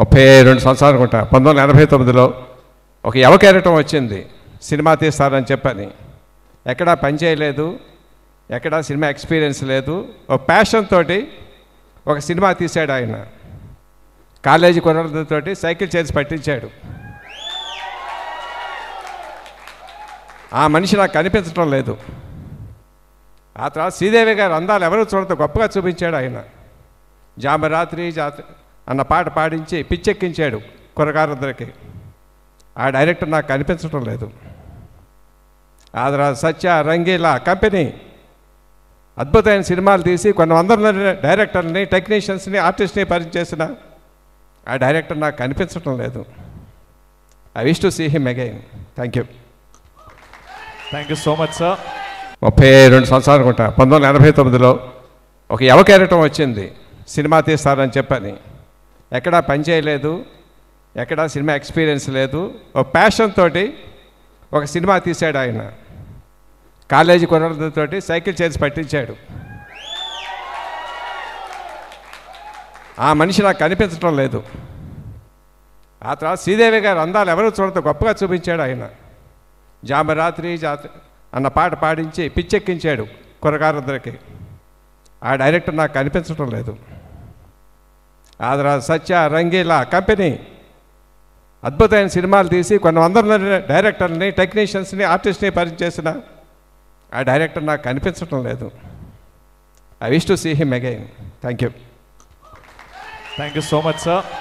ముప్పై రెండు సంవత్సరాలు అనుకుంటా పంతొమ్మిది వందల ఎనభై తొమ్మిదిలో ఒక యవ వచ్చింది సినిమా తీస్తారని చెప్పని ఎక్కడా పని చేయలేదు ఎక్కడా సినిమా ఎక్స్పీరియన్స్ లేదు ఒక ప్యాషన్ తోటి ఒక సినిమా తీశాడు ఆయన కాలేజీ కొనతోటి సైకిల్ చేసి పట్టించాడు ఆ మనిషి నాకు కనిపించడం లేదు ఆ తర్వాత శ్రీదేవి గారు అందాలు ఎవరు చూడదు గొప్పగా చూపించాడు ఆయన జామరాత్రి జాతర అన్న పాట పాడించి పిచ్చెక్కించాడు కురగారందరికి ఆ డైరెక్టర్ నాకు కనిపించడం లేదు ఆదరా సత్య రంగీలా కంపెనీ అద్భుతమైన సినిమాలు తీసి కొన్ని వందల డైరెక్టర్ని టెక్నీషియన్స్ని ఆర్టిస్ట్ని పరిచయం ఆ డైరెక్టర్ నాకు కనిపించడం లేదు I wish to see him again thank you thank you so much sir ముప్పై రెండు సంవత్సరాలు అనుకుంటా పంతొమ్మిది వందల ఎనభై తొమ్మిదిలో ఒక యవ క్యారెక్టర్ వచ్చింది సినిమా తీస్తారని చెప్పని ఎక్కడా పని చేయలేదు ఎక్కడా సినిమా ఎక్స్పీరియన్స్ లేదు ఒక ప్యాషన్ తోటి ఒక సినిమా తీశాడు ఆయన కాలేజీ కొనతో సైకిల్ చేసి పట్టించాడు ఆ మనిషి నాకు కనిపించడం లేదు ఆ తర్వాత శ్రీదేవి గారు అందాలు ఎవరు చూడదు గొప్పగా చూపించాడు ఆయన జామరాత్రి జాతర అన్న పాట పాడించి పిచ్చెక్కించాడు కురకారందరికీ ఆ డైరెక్టర్ నాకు కనిపించడం లేదు ఆదరా సత్య రంగీలా కంపెనీ అద్భుతమైన సినిమాలు తీసి కొన్ని వందల డైరెక్టర్ని టెక్నీషియన్స్ని ఆర్టిస్ట్ని పరిచయం చేసిన ఆ డైరెక్టర్ నాకు కనిపించడం లేదు I wish to see him again thank you thank you so much sir